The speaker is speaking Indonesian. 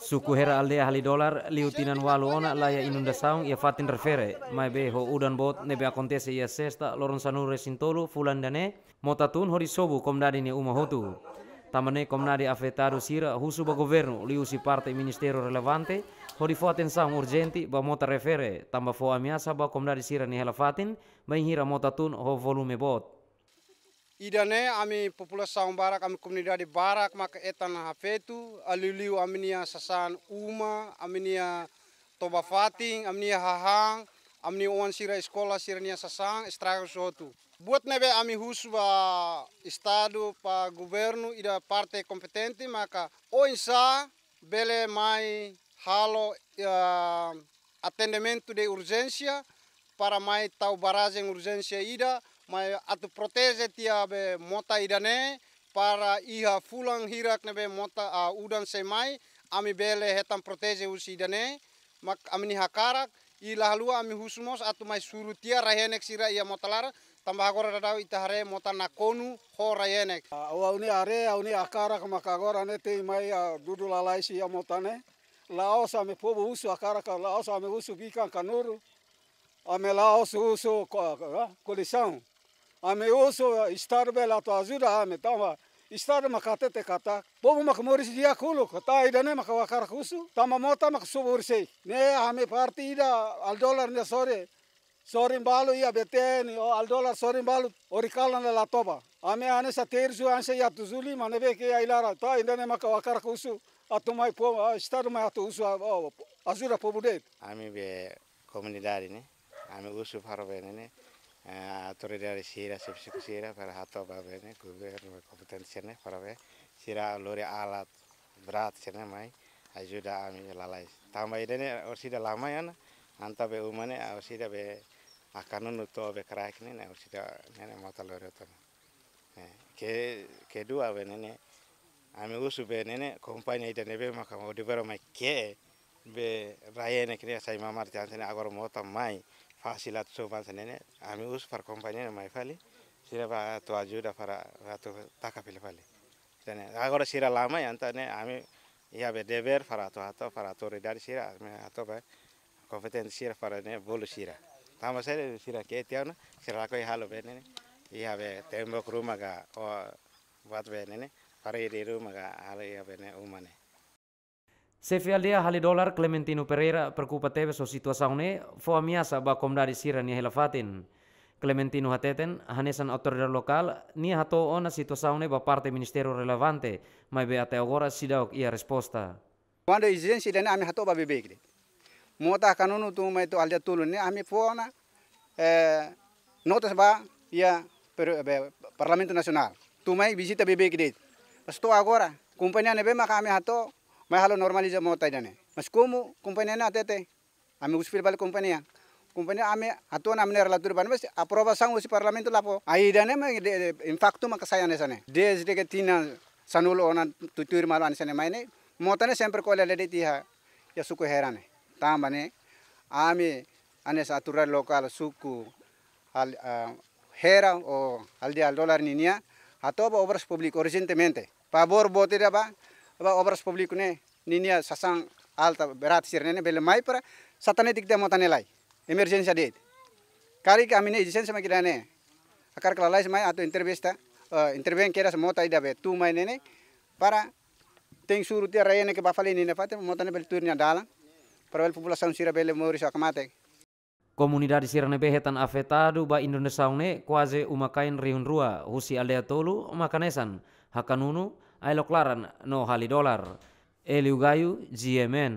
Suku hera aldea hali dolar liutinan walu ona ya inunda saung ia fatin refere mai be ho udan bot nebe akontese ia sesta loron sanure sintolu fulan dane motatun hori sobu komdadi ni uma hotu tamane komnadi afetaru sira husu ba governo liusi parte ministero relevante hori fo saung urgenti ba mota refere tamba fo amiasa ba komnadi sira ni hela fatin ba hira motatun ho volume bot idane ami populasi saung barak ami komunidade barak maka etan hafetu aliliu aminia sasan uma aminia toba fating aminia hahang amni oan sira sekolah sirania sasang estrago sotu buat nebe ami husba estado pa governo ida parte kompetente maka oinsa bele mai halo uh, ya, atendimento de urgencia para mai tau baragem urgencia ida mai atu proteze tia be mota idane para iha fulang hirak nebe mota a udan semai ami bele hetan proteze usi idane mak ami hakarak ilah lua ami husumos atu mai suru tia rahenek sira ia motalar tambah agora dadau itahare mota nakonu ho rahenek au ni are au ni akarak makagora ne te mai dudu lalai si ia motane Laos ame povo usu akaraka Laos ame usu bikan kanuru ame Laos usu coleção ame oso istar bela to azura ame tama istar makate te kata bobu makmoris dia kulu kata idane makawakar khusu tama mota subur sei ne ame parti ida al dollar ne sore sorin balu ia beten o al dolar sorin balu orikalan la toba ame ane sa terzu anse ya tuzuli manebe ke ailara ta idane makawakar khusu atumai po istar mai atu usu azura pobudet ame be komunidari ne ame usu farobene ne dari otoridades sira sepsik sira para hato babe ne governo kompetensi ne para be sira lori alat berat sene mai ajuda ami lalai tambah orsi da lama ya na anta be umane da be akanu nuto be kerak ne ne da ne mata lore eh, to ke kedua be ne ami usu be ne kompanya ne be makam odibero mai ke be ne kini sai mamar ne agor mota mai faasilaatu soofaa sanene ami'uus mai fali sira fa tuajuda fara ratu takapile fali sene agora sira lama yanta ne ami iabe deber fara to hato fara to redari sira ami hato ba kompetensi sira fara ne bolu sira tama sere sira ke tiana sira ko ya halo bene iabe tembok rumah ga o buat bene ne fara iri rumah ga ya halo eh, iabe ne umane Se hali dolar Clementino Pereira tebe so ne fo amiasa ba komdari sira ni helafatin. Clementino hateten hanesan autoridad lokal ni hato ona ne ba parte ministerio relevante mai be ate agora sidauk ia resposta. Wanda izin, dene ami hato ba bebegre. Mota kanunu tu mai to alja tulun ne ami fo ona eh, notas ba ia per, be, eh, Parlamento nasional. Tu mai visita bebegre. Pasto agora, ne be maka ami hato mai halo normaliza jam mota jane mas kumu kumpenya na tete ame uspil bal kumpenya kumpenya ame atuan ame nerla tur ban mas aproba sang usi parlamen tu lapo ai jane ma de de infaktu ma kasaya ne sane de tina sanulo ona tutur malu ane sane mai ne mota ne sempre kole lede tiha ya suku e herane tambane ame ane satura lokal suku al hera o al dia dolar ninia atau obras publik orisentemente pabor botira ba aba obras publiku ne ninia sasang alta berat sirne ne bele mai para satane dikde motane lai emergency adit kari ke amine ejisen sama kira akar kala lai sama atau intervista eh, intervensi kira semua tai dabe tu mai ne para teng suru tia raya ne ke bafale ne pate motane bele turnya dalang para bele populasaun sira bele mori sa kamate Komunidade sirne behetan afetado ba Indonesia une kuaze umakain riun rua husi alea tolu makanesan hakanunu ai klaran no hali dolar eliu gayu GMN